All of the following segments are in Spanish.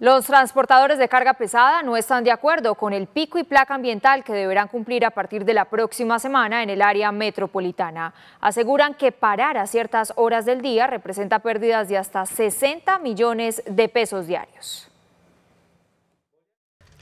Los transportadores de carga pesada no están de acuerdo con el pico y placa ambiental que deberán cumplir a partir de la próxima semana en el área metropolitana. Aseguran que parar a ciertas horas del día representa pérdidas de hasta 60 millones de pesos diarios.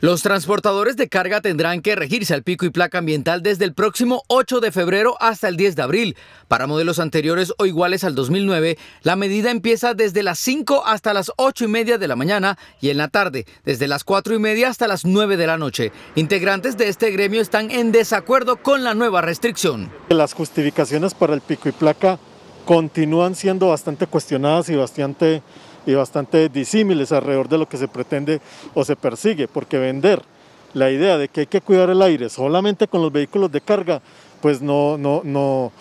Los transportadores de carga tendrán que regirse al pico y placa ambiental desde el próximo 8 de febrero hasta el 10 de abril. Para modelos anteriores o iguales al 2009, la medida empieza desde las 5 hasta las 8 y media de la mañana y en la tarde, desde las 4 y media hasta las 9 de la noche. Integrantes de este gremio están en desacuerdo con la nueva restricción. Las justificaciones para el pico y placa continúan siendo bastante cuestionadas y bastante y bastante disímiles alrededor de lo que se pretende o se persigue, porque vender la idea de que hay que cuidar el aire solamente con los vehículos de carga, pues no, no, no,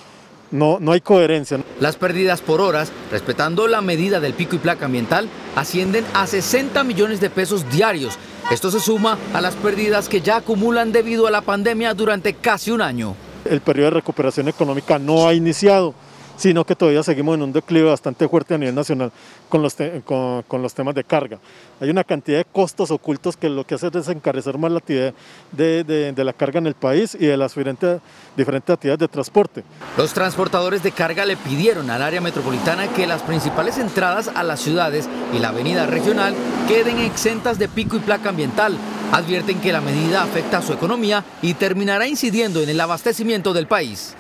no, no hay coherencia. Las pérdidas por horas, respetando la medida del pico y placa ambiental, ascienden a 60 millones de pesos diarios. Esto se suma a las pérdidas que ya acumulan debido a la pandemia durante casi un año. El periodo de recuperación económica no ha iniciado sino que todavía seguimos en un declive bastante fuerte a nivel nacional con los, con, los temas de carga. Hay una cantidad de costos ocultos que lo que hace es desencarecer más la actividad de, la carga en el país y de las diferentes, diferentes actividades de transporte. Los transportadores de carga le pidieron al área metropolitana que las principales entradas a las ciudades y la avenida regional queden exentas de pico y placa ambiental. Advierten que la medida afecta a su economía y terminará incidiendo en el abastecimiento del país.